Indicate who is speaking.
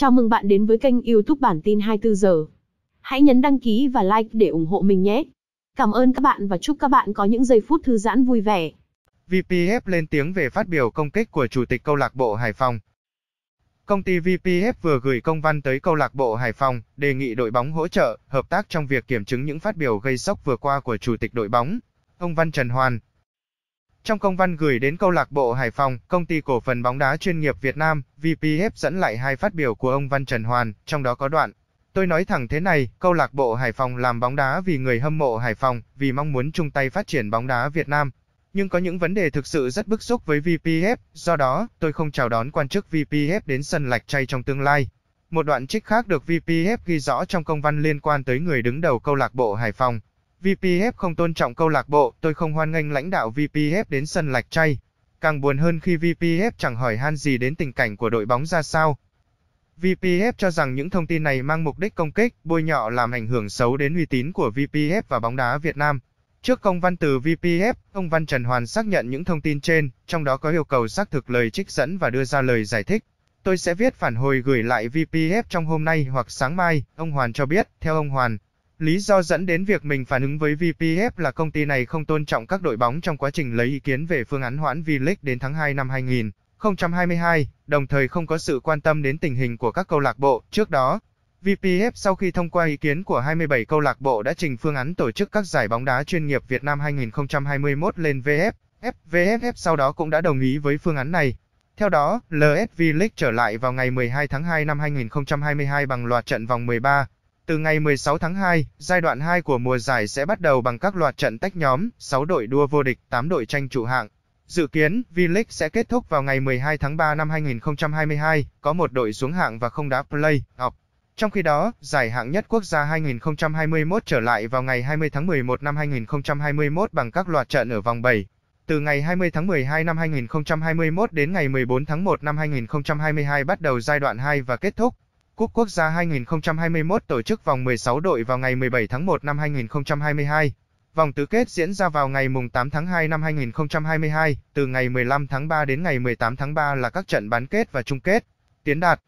Speaker 1: Chào mừng bạn đến với kênh YouTube bản tin 24 giờ. Hãy nhấn đăng ký và like để ủng hộ mình nhé. Cảm ơn các bạn và chúc các bạn có những giây phút thư giãn vui vẻ. VPF lên tiếng về phát biểu công kích của chủ tịch câu lạc bộ Hải Phòng. Công ty VPF vừa gửi công văn tới câu lạc bộ Hải Phòng, đề nghị đội bóng hỗ trợ, hợp tác trong việc kiểm chứng những phát biểu gây sốc vừa qua của chủ tịch đội bóng. Ông Văn Trần Hoàn, trong công văn gửi đến câu lạc bộ Hải Phòng, công ty cổ phần bóng đá chuyên nghiệp Việt Nam, VPF dẫn lại hai phát biểu của ông Văn Trần Hoàn, trong đó có đoạn Tôi nói thẳng thế này, câu lạc bộ Hải Phòng làm bóng đá vì người hâm mộ Hải Phòng, vì mong muốn chung tay phát triển bóng đá Việt Nam. Nhưng có những vấn đề thực sự rất bức xúc với VPF, do đó, tôi không chào đón quan chức VPF đến sân lạch chay trong tương lai. Một đoạn trích khác được VPF ghi rõ trong công văn liên quan tới người đứng đầu câu lạc bộ Hải Phòng, VPF không tôn trọng câu lạc bộ, tôi không hoan nghênh lãnh đạo VPF đến sân lạch chay. Càng buồn hơn khi VPF chẳng hỏi han gì đến tình cảnh của đội bóng ra sao. VPF cho rằng những thông tin này mang mục đích công kích, bôi nhọ làm ảnh hưởng xấu đến uy tín của VPF và bóng đá Việt Nam. Trước công văn từ VPF, ông Văn Trần Hoàn xác nhận những thông tin trên, trong đó có yêu cầu xác thực lời trích dẫn và đưa ra lời giải thích. Tôi sẽ viết phản hồi gửi lại VPF trong hôm nay hoặc sáng mai, ông Hoàn cho biết, theo ông Hoàn, Lý do dẫn đến việc mình phản ứng với VPF là công ty này không tôn trọng các đội bóng trong quá trình lấy ý kiến về phương án hoãn V-League đến tháng 2 năm 2022, đồng thời không có sự quan tâm đến tình hình của các câu lạc bộ. Trước đó, VPF sau khi thông qua ý kiến của 27 câu lạc bộ đã trình phương án tổ chức các giải bóng đá chuyên nghiệp Việt Nam 2021 lên VF, FVFF sau đó cũng đã đồng ý với phương án này. Theo đó, LSV League trở lại vào ngày 12 tháng 2 năm 2022 bằng loạt trận vòng 13, từ ngày 16 tháng 2, giai đoạn 2 của mùa giải sẽ bắt đầu bằng các loạt trận tách nhóm, 6 đội đua vô địch, 8 đội tranh trụ hạng. Dự kiến, V-League sẽ kết thúc vào ngày 12 tháng 3 năm 2022, có một đội xuống hạng và không đá play off. Trong khi đó, giải hạng nhất quốc gia 2021 trở lại vào ngày 20 tháng 11 năm 2021 bằng các loạt trận ở vòng 7. Từ ngày 20 tháng 12 năm 2021 đến ngày 14 tháng 1 năm 2022 bắt đầu giai đoạn 2 và kết thúc. Cúp Quốc gia 2021 tổ chức vòng 16 đội vào ngày 17 tháng 1 năm 2022. Vòng tứ kết diễn ra vào ngày 8 tháng 2 năm 2022, từ ngày 15 tháng 3 đến ngày 18 tháng 3 là các trận bán kết và chung kết. Tiến đạt